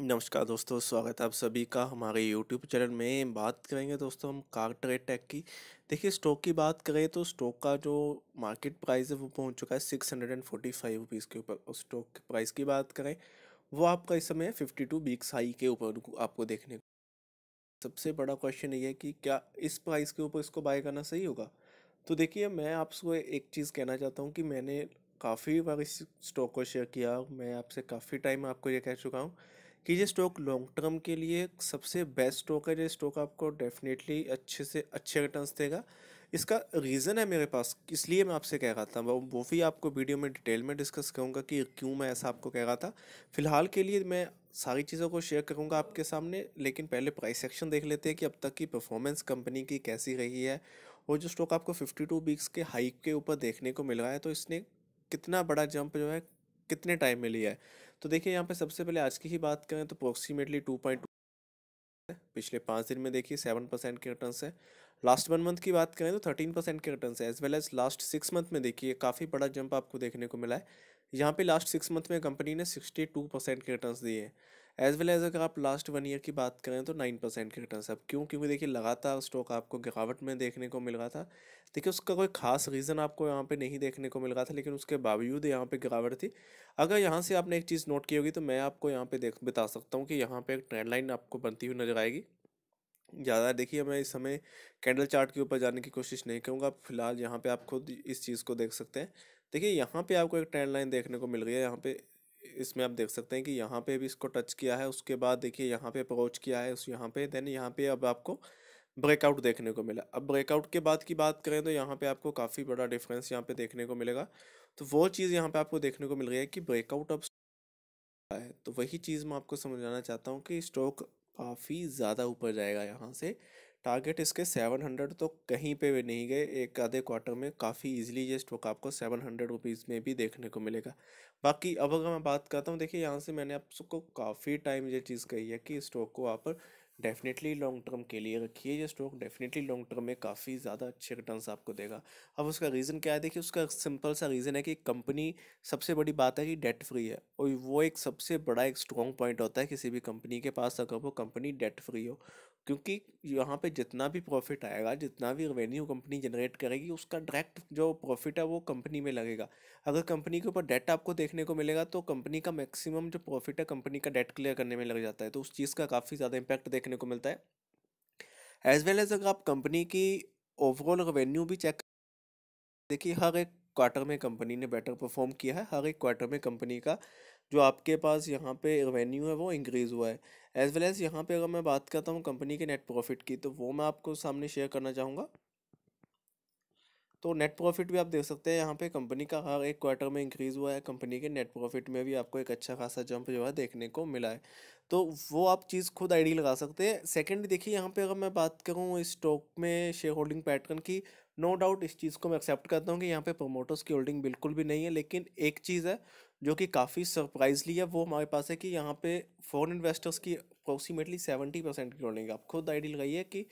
नमस्कार दोस्तों स्वागत है आप सभी का हमारे यूट्यूब चैनल में बात करेंगे दोस्तों हम कार ट्रेड टैक की देखिए स्टॉक की बात करें तो स्टॉक का जो मार्केट प्राइस है वो पहुंच चुका है six hundred and forty five rupees के ऊपर और स्टॉक के प्राइस की बात करें वो आपका इस समय फिफ्टी टू बीक्स हाई के ऊपर आपको देखने को सबसे बड़ा क्वेश्चन ये है कि क्या इस प्राइस के ऊपर इसको बाय करना सही होगा तो देखिए मैं आपको एक चीज़ कहना चाहता हूँ कि मैंने काफ़ी बार इस स्टॉक को शेयर किया मैं आपसे काफ़ी टाइम आपको ये कह चुका हूँ कि ये स्टॉक लॉन्ग टर्म के लिए सबसे बेस्ट स्टॉक है ये स्टॉक आपको डेफिनेटली अच्छे से अच्छे रिटर्न देगा इसका रीज़न है मेरे पास इसलिए मैं आपसे कह रहा था वो भी आपको वीडियो में डिटेल में डिस्कस करूँगा कि क्यों मैं ऐसा आपको कह रहा था फ़िलहाल के लिए मैं सारी चीज़ों को शेयर करूँगा आपके सामने लेकिन पहले प्राइस सेक्शन देख लेते हैं कि अब तक की परफॉर्मेंस कंपनी की कैसी रही है और जो स्टॉक आपको फिफ्टी टू वीक्स के हाइक के ऊपर देखने को मिल रहा है तो इसने कितना बड़ा जंप जो है कितने टाइम में लिया है तो देखिए यहाँ पे सबसे पहले आज की ही बात करें तो अप्रोक्सीमेटली टू पॉइंट पिछले पाँच दिन में देखिए सेवन परसेंट के रिटर्न है लास्ट वन मंथ की बात करें तो थर्टीन परसेंट के रिटर्न है as well as last six month में देखिए काफ़ी बड़ा जंप आपको देखने को मिला है यहाँ पे लास्ट सिक्स मंथ में कंपनी ने सिक्सटी टू परसेंट के रिटर्न दिए हैं एज वेल एज अगर आप लास्ट वन ईयर की बात करें तो नाइन परसेंट के रिटर्न अब क्यों क्योंकि देखिए लगातार स्टॉक आपको गिरावट में देखने को मिल रहा था देखिए उसका कोई खास रीज़न आपको यहाँ पे नहीं देखने को मिल रहा था लेकिन उसके बावजूद यहाँ पे गिरावट थी अगर यहाँ से आपने एक चीज़ नोट की होगी तो मैं आपको यहाँ पर देख बता सकता हूँ कि यहाँ पर एक ट्रेंड लाइन आपको बनती हुई नजर आएगी ज़्यादा देखिए मैं इस समय कैंडल चार्ट के ऊपर जाने की कोशिश नहीं करूँगा फिलहाल यहाँ पर आप खुद इस चीज़ को देख सकते हैं देखिए यहाँ पे आपको एक ट्रेंड लाइन देखने को मिल गई है यहाँ पे इसमें आप देख सकते हैं कि यहाँ पे भी इसको टच किया है उसके बाद देखिए यहाँ पे अप्रोच किया है उस यहाँ पे देन यहाँ पे अब आपको ब्रेकआउट देखने को मिला अब ब्रेकआउट के बाद की बात करें तो यहाँ पे आपको काफ़ी बड़ा डिफरेंस यहाँ पे देखने को मिलेगा तो वो चीज़ यहाँ पे आपको देखने को मिल रही है कि ब्रेकआउट अब है तो वही चीज़ मैं आपको समझाना चाहता हूँ कि स्टॉक काफ़ी ज़्यादा ऊपर जाएगा यहाँ से टारगेट इसके सेवन हंड्रेड तो कहीं पे भी नहीं गए एक आधे क्वार्टर में काफ़ी इजीली ये स्टॉक आपको सेवन हंड्रेड रुपीज़ में भी देखने को मिलेगा बाकी अब अगर मैं बात करता हूँ देखिए यहाँ से मैंने आप सबको काफ़ी टाइम ये चीज़ कही है कि स्टॉक को आप डेफिनेटली लॉन्ग टर्म के लिए रखिए ये स्टॉक डेफिनेटली लॉन्ग टर्म में काफ़ी ज़्यादा अच्छे रिटर्न आपको देगा अब उसका रीज़न क्या है देखिए उसका सिंपल सा रीज़न है कि कंपनी सबसे बड़ी बात है कि डेट फ्री है और वो एक सबसे बड़ा एक स्ट्रॉन्ग पॉइंट होता है किसी भी कंपनी के पास अगर वो कंपनी डेट फ्री हो क्योंकि यहाँ पे जितना भी प्रॉफिट आएगा जितना भी रेवेन्यू कंपनी जनरेट करेगी उसका डायरेक्ट जो प्रॉफिट है वो कंपनी में लगेगा अगर कंपनी के ऊपर डेट आपको देखने को मिलेगा तो कंपनी का मैक्सिमम जो प्रॉफिट है कंपनी का डेट क्लियर करने में लग जाता है तो उस चीज़ का काफ़ी ज़्यादा इम्पैक्ट देखने को मिलता है एज वेल एज अगर आप कंपनी की ओवरऑल रेवेन्यू भी चेक देखिए हर एक क्वार्टर में कंपनी ने बेटर परफॉर्म किया है हर एक क्वार्टर में कंपनी का जो आपके पास यहाँ पे रेवेन्यू है वो इंक्रीज़ हुआ है एज़ वेल एज़ यहाँ पे अगर मैं बात करता हूँ कंपनी के नेट प्रॉफिट की तो वो मैं आपको सामने शेयर करना चाहूँगा तो नेट प्रॉफिट भी आप देख सकते हैं यहाँ पे कंपनी का हर एक क्वार्टर में इंक्रीज़ हुआ है कंपनी के नेट प्रॉफिट में भी आपको एक अच्छा खासा जंप जो है देखने को मिला है तो वो आप चीज़ खुद आईडी लगा सकते हैं सेकंड देखिए यहाँ पे अगर मैं बात करूँ स्टॉक में शेयर होल्डिंग पैटर्न की नो no डाउट इस चीज़ को मैं एक्सेप्ट करता हूँ कि यहाँ पे प्रोमोटर्स की होल्डिंग बिल्कुल भी नहीं है लेकिन एक चीज़ है जो कि काफ़ी सरप्राइजली है वो हमारे पास है कि यहाँ पे फॉरन इन्वेस्टर्स की अप्रोक्सीमेटली सेवेंटी परसेंट की होल्डिंग आप खुद आइडिया लगाइए कि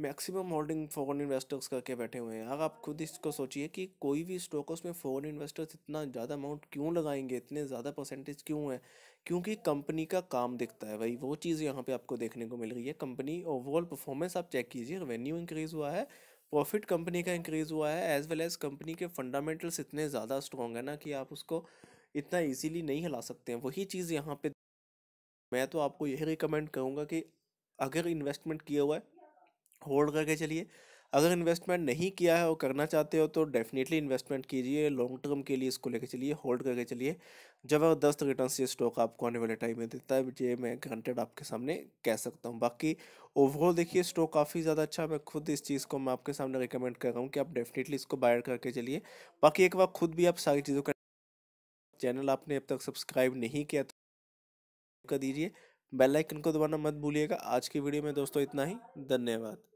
मैक्सिमम होल्डिंग फॉरेन इन्वेस्टर्स करके बैठे हुए हैं अगर आप खुद इसको सोचिए कि कोई भी स्टॉक उसमें फॉरेन इन्वेस्टर्स इतना ज़्यादा अमाउंट क्यों लगाएंगे इतने ज़्यादा परसेंटेज क्यों है क्योंकि कंपनी का काम दिखता है भाई वो चीज़ यहाँ पे आपको देखने को मिल रही है कंपनी ओवरऑल परफॉर्मेंस आप चेक कीजिए रेवेन्यू इंक्रीज़ हुआ है प्रॉफिट कंपनी का इंक्रीज़ हुआ है एज़ वेल एज़ कंपनी के फंडामेंटल्स इतने ज़्यादा स्ट्रॉन्ग है ना कि आप उसको इतना इजीली नहीं हिला सकते हैं वही चीज़ यहाँ पे मैं तो आपको यही रिकमेंड करूँगा कि अगर इन्वेस्टमेंट किया हुआ है होल्ड करके चलिए अगर इन्वेस्टमेंट नहीं किया है और करना चाहते हो तो डेफिनेटली इन्वेस्टमेंट कीजिए लॉन्ग टर्म के लिए इसको लेके चलिए होल्ड करके चलिए ज़बरदस्त रिटर्न से स्टॉक आपको आने वाले टाइम में देता है ये मैं ग्रंटेड आपके सामने कह सकता हूँ बाकी ओवरऑल देखिए स्टॉक काफ़ी ज़्यादा अच्छा मैं खुद इस चीज़ को मैं आपके सामने रिकमेंड कर रहा हूँ कि आप डेफिनेटली इसको बायर करके चलिए बाकी एक बार खुद भी आप सारी चीज़ों का चैनल आपने अब तक सब्सक्राइब नहीं किया तो कर दीजिए बेल आइकन को दबाना मत भूलिएगा आज की वीडियो में दोस्तों इतना ही धन्यवाद